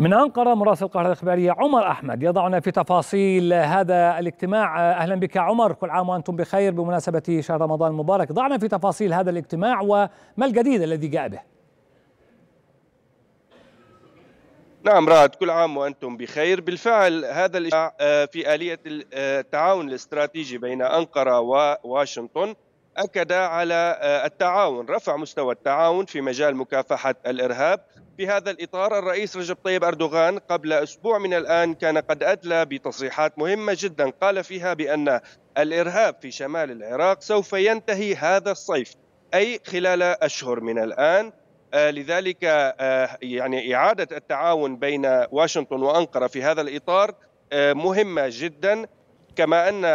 من أنقرة مراسل القاهرة الإخبارية عمر أحمد يضعنا في تفاصيل هذا الاجتماع أهلا بك عمر كل عام وأنتم بخير بمناسبة شهر رمضان المبارك ضعنا في تفاصيل هذا الاجتماع وما الجديد الذي جاء به نعم رائد كل عام وأنتم بخير بالفعل هذا الاجتماع آه، في آلية آه، التعاون الاستراتيجي بين أنقرة وواشنطن اكد على آه، التعاون رفع مستوى التعاون في مجال مكافحه الارهاب في هذا الاطار الرئيس رجب طيب اردوغان قبل اسبوع من الان كان قد ادلى بتصريحات مهمه جدا قال فيها بان الارهاب في شمال العراق سوف ينتهي هذا الصيف اي خلال اشهر من الان آه، لذلك آه، يعني اعاده التعاون بين واشنطن وانقره في هذا الاطار مهمه جدا كما أن آه،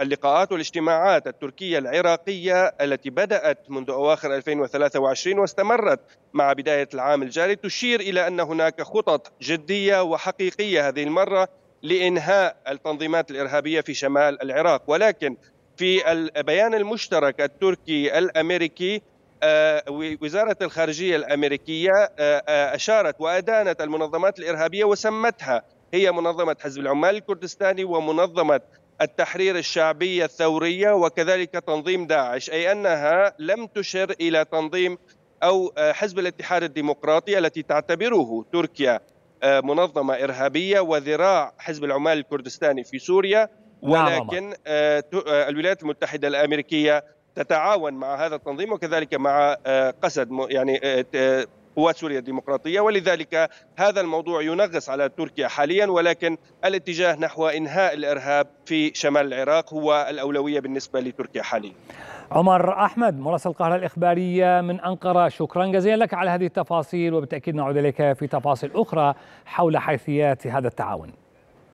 اللقاءات والاجتماعات التركية العراقية التي بدأت منذ أواخر 2023 واستمرت مع بداية العام الجاري تشير إلى أن هناك خطط جدية وحقيقية هذه المرة لإنهاء التنظيمات الإرهابية في شمال العراق ولكن في البيان المشترك التركي الأمريكي آه، وزارة الخارجية الأمريكية آه، أشارت وأدانت المنظمات الإرهابية وسمتها هي منظمة حزب العمال الكردستاني ومنظمة التحرير الشعبية الثورية وكذلك تنظيم داعش أي أنها لم تشر إلى تنظيم أو آه، حزب الاتحاد الديمقراطي التي تعتبره تركيا آه، منظمة إرهابية وذراع حزب العمال الكردستاني في سوريا نعم، نعم. ولكن آه، الولايات المتحدة الأمريكية تتعاون مع هذا التنظيم وكذلك مع قسد يعني وسوريا الديمقراطية ولذلك هذا الموضوع ينغص على تركيا حاليا ولكن الاتجاه نحو إنهاء الإرهاب في شمال العراق هو الأولوية بالنسبة لتركيا حاليا عمر أحمد مراسل القاهرة الإخبارية من أنقرة شكرا جزيلا لك على هذه التفاصيل وبالتأكيد نعود إليك في تفاصيل أخرى حول حيثيات هذا التعاون